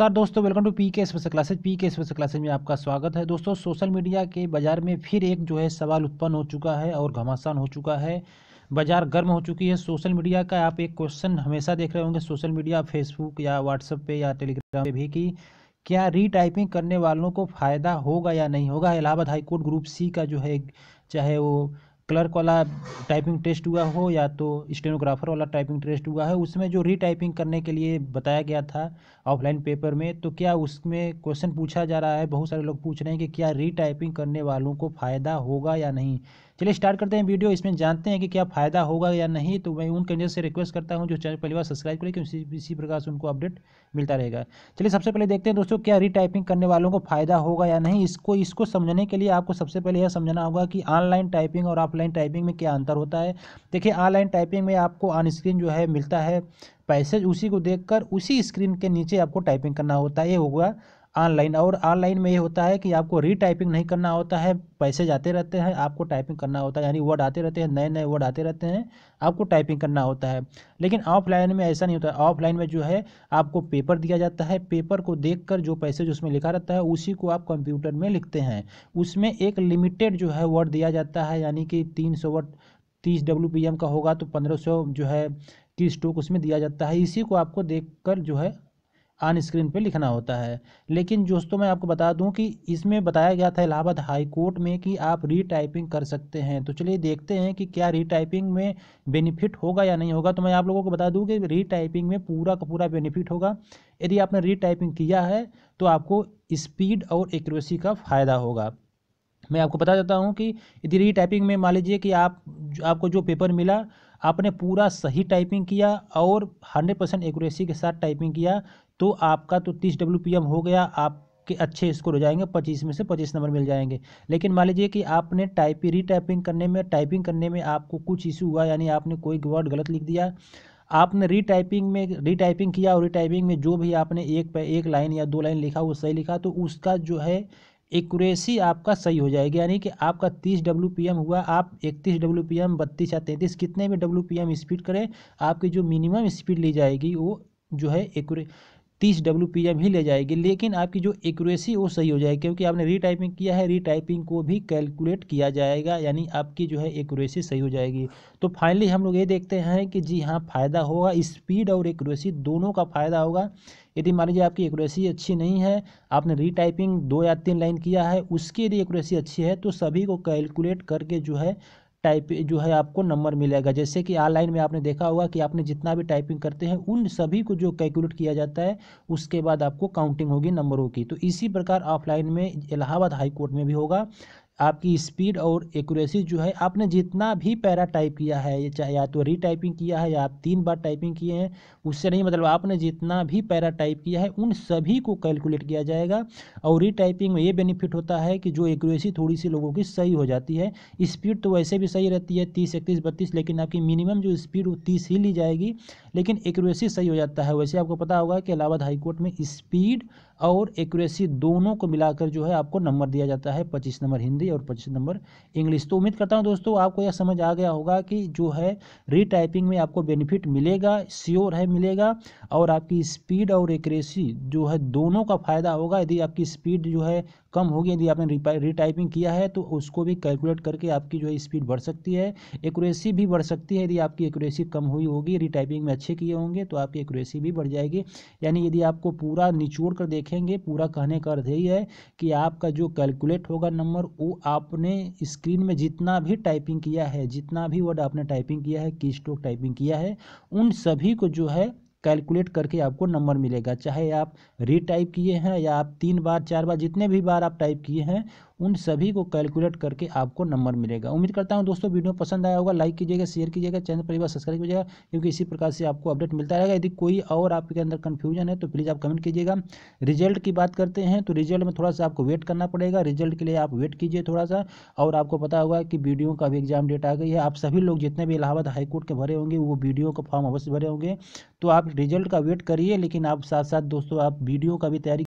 नमस्कार दोस्तों welcome to P K special classes P K special classes में आपका स्वागत है दोस्तों सोशल मीडिया के बाज़ार में फिर एक जो है सवाल उत्पन्न हो चुका है और घमासान हो चुका है बाज़ार गर्म हो चुकी है सोशल मीडिया का आप एक क्वेश्चन हमेशा देख रहे होंगे सोशल मीडिया फेसबुक या व्हाट्सएप पे या टेलीग्राम पे भी कि क्या रीटाइपिंग करने वालों को फ़ायदा होगा या नहीं होगा इलाहाबाद हाईकोर्ट ग्रुप सी का जो है चाहे वो क्लर्क वाला टाइपिंग टेस्ट हुआ हो या तो स्टेनोग्राफर वाला टाइपिंग टेस्ट हुआ है उसमें जो रीटाइपिंग करने के लिए बताया गया था ऑफलाइन पेपर में तो क्या उसमें क्वेश्चन पूछा जा रहा है बहुत सारे लोग पूछ रहे हैं कि क्या रीटाइपिंग करने वालों को फ़ायदा होगा या नहीं चलिए स्टार्ट करते हैं वीडियो इसमें जानते हैं कि क्या फ़ायदा होगा या नहीं तो मैं उन कैंडिडेट से रिक्वेस्ट करता हूँ जो चैनल पहली बार सब्सक्राइब करें क्योंकि इसी प्रकार से उनको अपडेट मिलता रहेगा चलिए सबसे पहले देखते हैं दोस्तों क्या रीटाइपिंग करने वालों को फ़ायदा होगा या नहीं इसको इसको समझने के लिए आपको सबसे पहले यह समझना होगा कि ऑनलाइन टाइपिंग और आप ऑफलाइन टाइपिंग में क्या अंतर होता है देखिए ऑनलाइन टाइपिंग में आपको ऑन स्क्रीन जो है मिलता है पैसेज उसी को देखकर उसी स्क्रीन के नीचे आपको टाइपिंग करना होता है ये होगा ऑनलाइन और ऑनलाइन में ये होता है कि आपको रीटाइपिंग नहीं करना होता है पैसे जाते रहते हैं आपको टाइपिंग करना होता है यानी वर्ड आते रहते हैं नए नए वर्ड आते रहते हैं आपको टाइपिंग करना होता है लेकिन ऑफलाइन में ऐसा नहीं होता है ऑफलाइन में जो है आपको पेपर दिया जाता है पेपर को देख जो पैसेज उसमें लिखा रहता है उसी को आप कंप्यूटर में लिखते हैं उसमें एक लिमिटेड जो है वर्ड दिया जाता है यानी कि तीन वर्ड तीस डब्ल्यू का होगा तो पंद्रह जो है की स्टोक उसमें दिया जाता है इसी को आपको देखकर जो है ऑन स्क्रीन पे लिखना होता है लेकिन दोस्तों मैं आपको बता दूं कि इसमें बताया गया था इलाहाबाद हाई कोर्ट में कि आप रीटाइपिंग कर सकते हैं तो चलिए देखते हैं कि क्या रीटाइपिंग में बेनिफिट होगा या नहीं होगा तो मैं आप लोगों को बता दूं कि रीटाइपिंग में पूरा का पूरा बेनिफिट होगा यदि आपने रीटाइपिंग किया है तो आपको स्पीड और एक्यूरेसी का फ़ायदा होगा मैं आपको बता देता हूँ कि यदि रीटाइपिंग में मान लीजिए कि आप आपको जो पेपर मिला आपने पूरा सही टाइपिंग किया और 100 परसेंट एक्यूरेसी के साथ टाइपिंग किया तो आपका तो तीस डब्ल्यू हो गया आप अच्छे स्कोर हो जाएंगे पच्चीस में से पच्चीस नंबर मिल जाएंगे लेकिन मान लीजिए कि आपने टाइपिंग रीटाइपिंग करने में टाइपिंग करने में आपको कुछ इशू हुआ यानी आपने कोई वर्ड गलत लिख दिया आपने रीटाइपिंग में रीटाइपिंग किया और रीटाइपिंग में जो भी आपने एक पे एक लाइन या दो लाइन लिखा वो सही लिखा तो उसका जो है एक्यूरेसी आपका सही हो जाएगी यानी कि आपका 30 डब्ल्यू हुआ आप 31 डब्ल्यू पी एम बत्तीस या तैंतीस कितने भी डब्ल्यू स्पीड करें आपकी जो मिनिमम स्पीड ली जाएगी वो जो है एक्यूरे तीस डब्ल्यू पी एम ही ले जाएगी लेकिन आपकी जो एक्यूरेसी वो सही हो जाएगी क्योंकि आपने रीटाइपिंग किया है रीटाइपिंग को भी कैलकुलेट किया जाएगा यानी आपकी जो है एक्यूरेसी सही हो जाएगी तो फाइनली हम लोग ये देखते हैं कि जी हाँ फ़ायदा होगा स्पीड और एक्यूरेसी दोनों का फ़ायदा होगा यदि मान लीजिए आपकी एक्यूरेसी अच्छी नहीं है आपने रीटाइपिंग दो या तीन लाइन किया है उसकी यदि एक्यूरेसी अच्छी है तो सभी को कैलकुलेट करके जो है टाइप जो है आपको नंबर मिलेगा जैसे कि ऑनलाइन में आपने देखा होगा कि आपने जितना भी टाइपिंग करते हैं उन सभी को जो कैलकुलेट किया जाता है उसके बाद आपको काउंटिंग होगी नंबरों की तो इसी प्रकार ऑफलाइन में इलाहाबाद हाईकोर्ट में भी होगा आपकी स्पीड और एक्यूरेसी जो है आपने जितना भी पैरा टाइप किया है चाहे या तो रीटाइपिंग किया है या आप तीन बार टाइपिंग किए हैं उससे नहीं मतलब आपने जितना भी पैरा टाइप किया है उन सभी को कैलकुलेट किया जाएगा और रीटाइपिंग में ये बेनिफिट होता है कि जो एक्यूरेसी थोड़ी सी लोगों की सही हो जाती है स्पीड तो वैसे भी सही रहती है तीस इकतीस बत्तीस लेकिन आपकी मिनिमम जो स्पीड वो तीस ही ली जाएगी लेकिन एक्यूरेसी सही हो जाता है वैसे आपको पता होगा कि इलाहाबाद हाईकोर्ट में स्पीड और एक्यूरेसी दोनों को मिलाकर जो है आपको नंबर दिया जाता है पच्चीस नंबर हिंदी हिंदी और पच्चीस नंबर इंग्लिश तो उम्मीद करता हूँ दोस्तों आपको यह समझ आ गया होगा कि जो है रीटाइपिंग में आपको बेनिफिट मिलेगा श्योर है मिलेगा और आपकी स्पीड और एक्रेसी जो है दोनों का फ़ायदा होगा यदि आपकी स्पीड जो है कम होगी यदि आपने रीटाइपिंग किया है तो उसको भी कैलकुलेट करके आपकी जो है स्पीड बढ़ सकती है एक्यूरेसी भी बढ़ सकती है यदि आपकी एक्यूरेसी कम हुई होगी रीटाइपिंग में अच्छे किए होंगे तो आपकी एक्यूरेसी भी बढ़ जाएगी यानी यदि आपको पूरा निचोड़ कर देखेंगे पूरा कहने का अर्थ यही है कि आपका जो कैलकुलेट होगा नंबर वो आपने स्क्रीन में जितना भी टाइपिंग किया है जितना भी वर्ड आपने टाइपिंग किया है की स्ट्रोक टाइपिंग किया है उन सभी को जो है कैलकुलेट करके आपको नंबर मिलेगा चाहे आप रीटाइप किए हैं या आप तीन बार चार बार जितने भी बार आप टाइप किए हैं उन सभी को कैलकुलेट करके आपको नंबर मिलेगा उम्मीद करता हूँ दोस्तों वीडियो पसंद आया होगा लाइक कीजिएगा शेयर कीजिएगा चैनल बार सब्सक्राइब कीजिएगा क्योंकि इसी प्रकार से आपको अपडेट मिलता रहेगा यदि कोई और आपके अंदर कन्फ्यूजन है तो प्लीज़ आप कमेंट कीजिएगा रिजल्ट की बात करते हैं तो रिजल्ट में थोड़ा सा आपको वेट करना पड़ेगा रिजल्ट के लिए आप वेट कीजिए थोड़ा सा और आपको पता होगा कि वीडियो का भी एग्जाम डेट आ गई है आप सभी लोग जितने भी इलाहाबाद हाईकोर्ट के भरे होंगे वो वीडियो का फॉर्म अवश्य भरे होंगे तो आप रिजल्ट का वेट करिए लेकिन आप साथ साथ दोस्तों आप वीडियो का भी तैयारी